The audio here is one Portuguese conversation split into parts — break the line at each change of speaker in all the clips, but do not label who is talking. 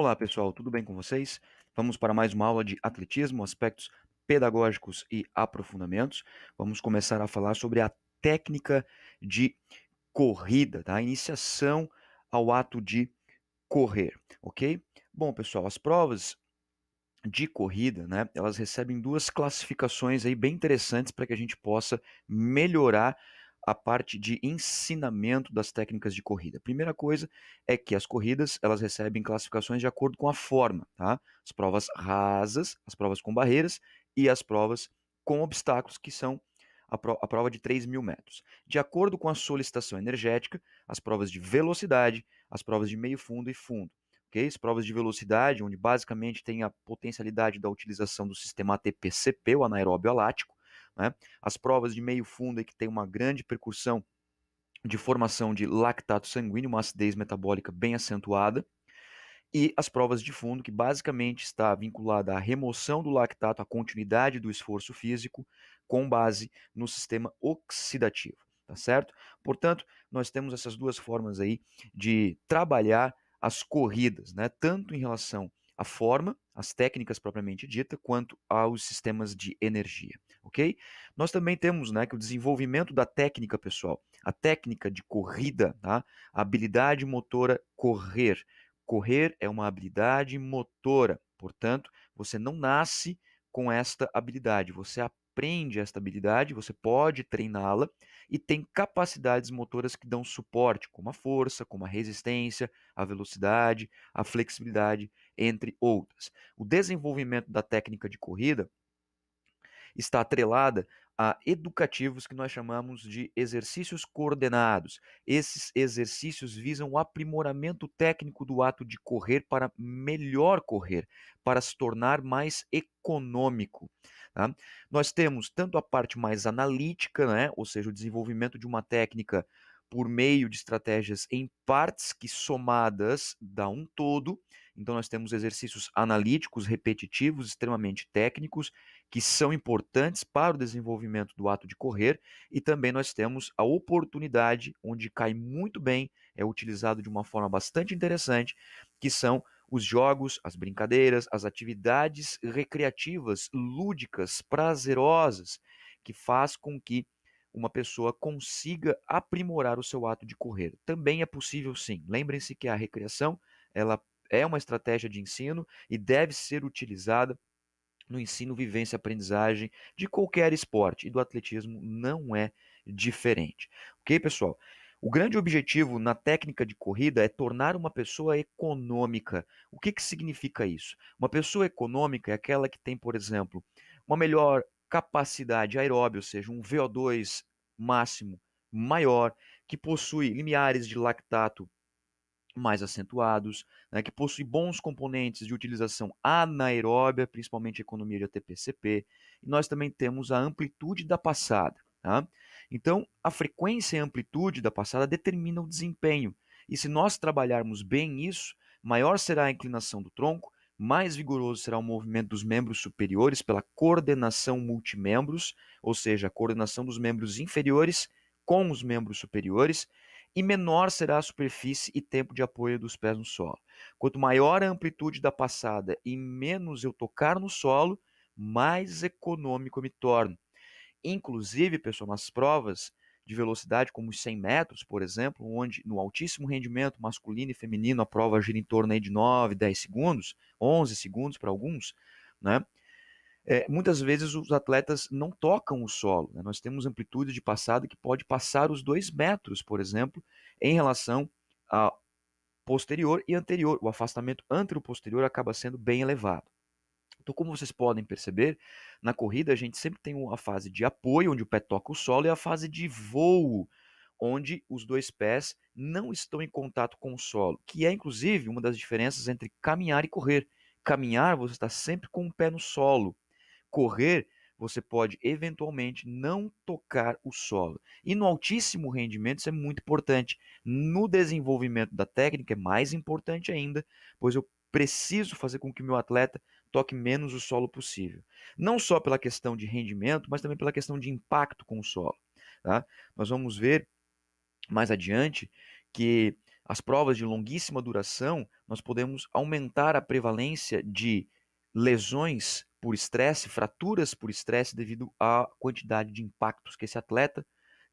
Olá pessoal, tudo bem com vocês? Vamos para mais uma aula de atletismo, aspectos pedagógicos e aprofundamentos. Vamos começar a falar sobre a técnica de corrida, tá? A iniciação ao ato de correr, ok? Bom pessoal, as provas de corrida, né? Elas recebem duas classificações aí bem interessantes para que a gente possa melhorar a parte de ensinamento das técnicas de corrida. Primeira coisa é que as corridas elas recebem classificações de acordo com a forma, tá? As provas rasas, as provas com barreiras e as provas com obstáculos, que são a, pro a prova de 3 mil metros. De acordo com a solicitação energética, as provas de velocidade, as provas de meio fundo e fundo. Okay? As provas de velocidade, onde basicamente tem a potencialidade da utilização do sistema ATP-CP, o anaeróbio alático, né? As provas de meio fundo, que tem uma grande percussão de formação de lactato sanguíneo, uma acidez metabólica bem acentuada, e as provas de fundo, que basicamente está vinculada à remoção do lactato, à continuidade do esforço físico, com base no sistema oxidativo, tá certo? Portanto, nós temos essas duas formas aí de trabalhar as corridas, né? Tanto em relação a forma, as técnicas propriamente dita, quanto aos sistemas de energia, ok? Nós também temos, né, que o desenvolvimento da técnica, pessoal, a técnica de corrida, tá? A habilidade motora correr. Correr é uma habilidade motora, portanto, você não nasce com esta habilidade, você aprende esta habilidade, você pode treiná-la e tem capacidades motoras que dão suporte, como a força, como a resistência, a velocidade, a flexibilidade entre outras. O desenvolvimento da técnica de corrida está atrelada a educativos que nós chamamos de exercícios coordenados. Esses exercícios visam o aprimoramento técnico do ato de correr para melhor correr, para se tornar mais econômico. Tá? Nós temos tanto a parte mais analítica, né? ou seja, o desenvolvimento de uma técnica por meio de estratégias em partes que somadas dá um todo então, nós temos exercícios analíticos, repetitivos, extremamente técnicos, que são importantes para o desenvolvimento do ato de correr, e também nós temos a oportunidade, onde cai muito bem, é utilizado de uma forma bastante interessante, que são os jogos, as brincadeiras, as atividades recreativas, lúdicas, prazerosas, que faz com que uma pessoa consiga aprimorar o seu ato de correr. Também é possível sim. Lembrem-se que a recreação, ela é uma estratégia de ensino e deve ser utilizada no ensino, vivência, aprendizagem de qualquer esporte e do atletismo não é diferente. Ok, pessoal? O grande objetivo na técnica de corrida é tornar uma pessoa econômica. O que, que significa isso? Uma pessoa econômica é aquela que tem, por exemplo, uma melhor capacidade aeróbica, ou seja, um VO2 máximo maior, que possui limiares de lactato mais acentuados, né, que possui bons componentes de utilização anaeróbia, principalmente economia de ATP-CP, e nós também temos a amplitude da passada. Tá? Então, a frequência e a amplitude da passada determinam o desempenho, e se nós trabalharmos bem isso, maior será a inclinação do tronco, mais vigoroso será o movimento dos membros superiores pela coordenação multimembros, ou seja, a coordenação dos membros inferiores com os membros superiores, e menor será a superfície e tempo de apoio dos pés no solo. Quanto maior a amplitude da passada e menos eu tocar no solo, mais econômico eu me torno. Inclusive, pessoal, nas provas de velocidade, como os 100 metros, por exemplo, onde no altíssimo rendimento masculino e feminino a prova gira em torno aí de 9, 10 segundos, 11 segundos para alguns, né? é, muitas vezes os atletas não tocam o solo. Né? Nós temos amplitude de passada que pode passar os dois metros, por exemplo, em relação a posterior e anterior. O afastamento o posterior acaba sendo bem elevado. Então, como vocês podem perceber, na corrida a gente sempre tem uma fase de apoio, onde o pé toca o solo, e a fase de voo, onde os dois pés não estão em contato com o solo, que é inclusive uma das diferenças entre caminhar e correr. Caminhar, você está sempre com o pé no solo, correr, você pode eventualmente não tocar o solo. E no altíssimo rendimento isso é muito importante. No desenvolvimento da técnica é mais importante ainda, pois eu preciso fazer com que meu atleta toque menos o solo possível. Não só pela questão de rendimento, mas também pela questão de impacto com o solo. Tá? Nós vamos ver mais adiante que as provas de longuíssima duração, nós podemos aumentar a prevalência de lesões por estresse, fraturas por estresse devido à quantidade de impactos que esse atleta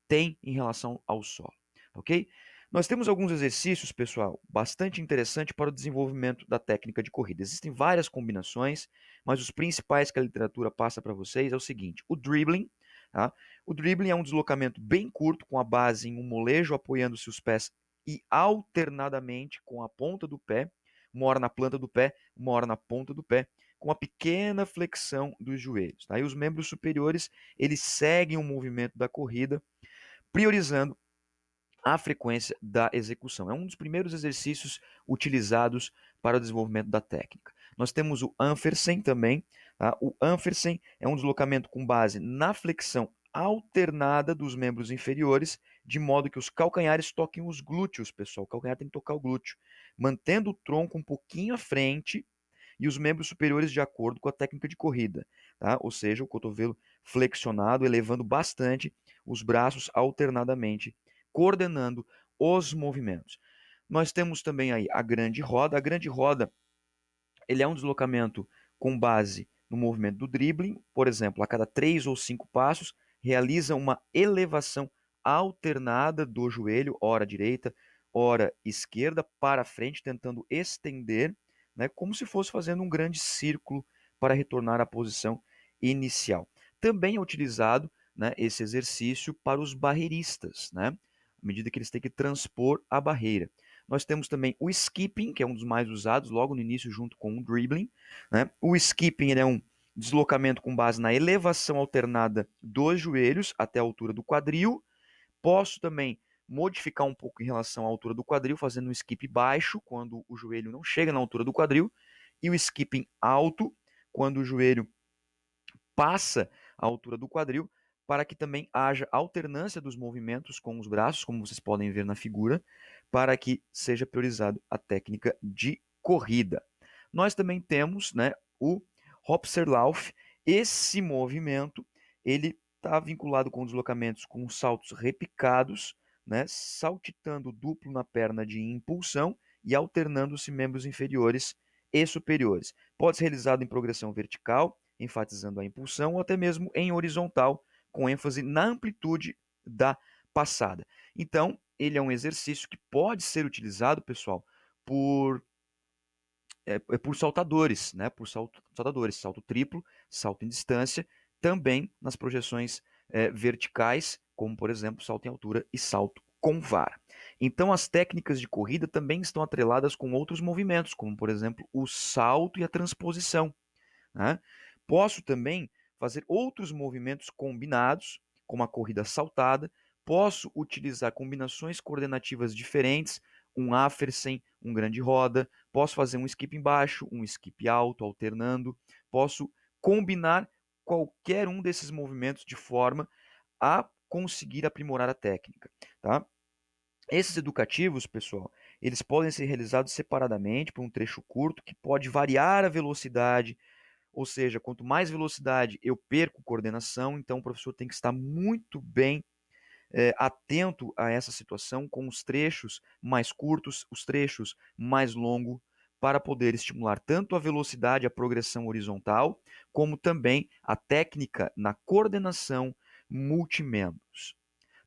tem em relação ao solo, ok? Nós temos alguns exercícios, pessoal, bastante interessante para o desenvolvimento da técnica de corrida. Existem várias combinações, mas os principais que a literatura passa para vocês é o seguinte: o dribbling. Tá? O dribbling é um deslocamento bem curto com a base em um molejo apoiando-se os pés e alternadamente com a ponta do pé, uma hora na planta do pé, uma hora na ponta do pé, com uma pequena flexão dos joelhos. Tá? E os membros superiores eles seguem o movimento da corrida, priorizando a frequência da execução. É um dos primeiros exercícios utilizados para o desenvolvimento da técnica. Nós temos o Anfersen também. Tá? O Anfersen é um deslocamento com base na flexão alternada dos membros inferiores, de modo que os calcanhares toquem os glúteos, pessoal. O calcanhar tem que tocar o glúteo, mantendo o tronco um pouquinho à frente e os membros superiores de acordo com a técnica de corrida, tá? Ou seja, o cotovelo flexionado, elevando bastante os braços alternadamente, coordenando os movimentos. Nós temos também aí a grande roda. A grande roda, ele é um deslocamento com base no movimento do dribbling, por exemplo, a cada três ou cinco passos, realiza uma elevação alternada do joelho, hora direita, hora esquerda, para frente, tentando estender né, como se fosse fazendo um grande círculo para retornar à posição inicial. Também é utilizado né, esse exercício para os barreiristas, né, à medida que eles têm que transpor a barreira. Nós temos também o skipping, que é um dos mais usados logo no início, junto com o dribbling. Né? O skipping é um deslocamento com base na elevação alternada dos joelhos até a altura do quadril. Posso também modificar um pouco em relação à altura do quadril, fazendo um skip baixo quando o joelho não chega na altura do quadril e o skipping alto quando o joelho passa a altura do quadril, para que também haja alternância dos movimentos com os braços, como vocês podem ver na figura, para que seja priorizado a técnica de corrida. Nós também temos, né, o Hopserlauf, esse movimento, ele está vinculado com deslocamentos com saltos repicados, né, saltitando duplo na perna de impulsão e alternando-se membros inferiores e superiores. Pode ser realizado em progressão vertical, enfatizando a impulsão, ou até mesmo em horizontal, com ênfase na amplitude da passada. Então, ele é um exercício que pode ser utilizado, pessoal, por é, é por saltadores, né? Por salto, saltadores, salto triplo, salto em distância, também nas projeções é, verticais, como por exemplo salto em altura e salto com vara. Então, as técnicas de corrida também estão atreladas com outros movimentos, como por exemplo o salto e a transposição. Né? Posso também fazer outros movimentos combinados, como a corrida saltada. Posso utilizar combinações coordenativas diferentes, um Afersen, um grande roda. Posso fazer um skip embaixo, um skip alto, alternando. Posso combinar qualquer um desses movimentos de forma a conseguir aprimorar a técnica, tá? Esses educativos, pessoal, eles podem ser realizados separadamente por um trecho curto que pode variar a velocidade, ou seja, quanto mais velocidade eu perco coordenação, então o professor tem que estar muito bem é, atento a essa situação com os trechos mais curtos, os trechos mais longos para poder estimular tanto a velocidade e a progressão horizontal, como também a técnica na coordenação multimembros.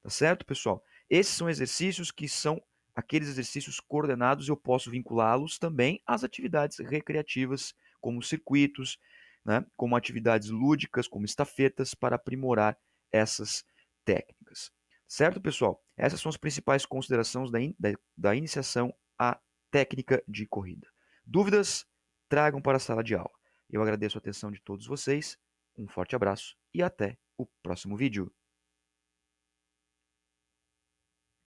Tá certo, pessoal? Esses são exercícios que são aqueles exercícios coordenados, eu posso vinculá-los também às atividades recreativas, como circuitos, né, como atividades lúdicas, como estafetas, para aprimorar essas técnicas. Certo, pessoal? Essas são as principais considerações da, in, da, da iniciação à técnica de corrida. Dúvidas? Tragam para a sala de aula. Eu agradeço a atenção de todos vocês, um forte abraço e até o próximo vídeo.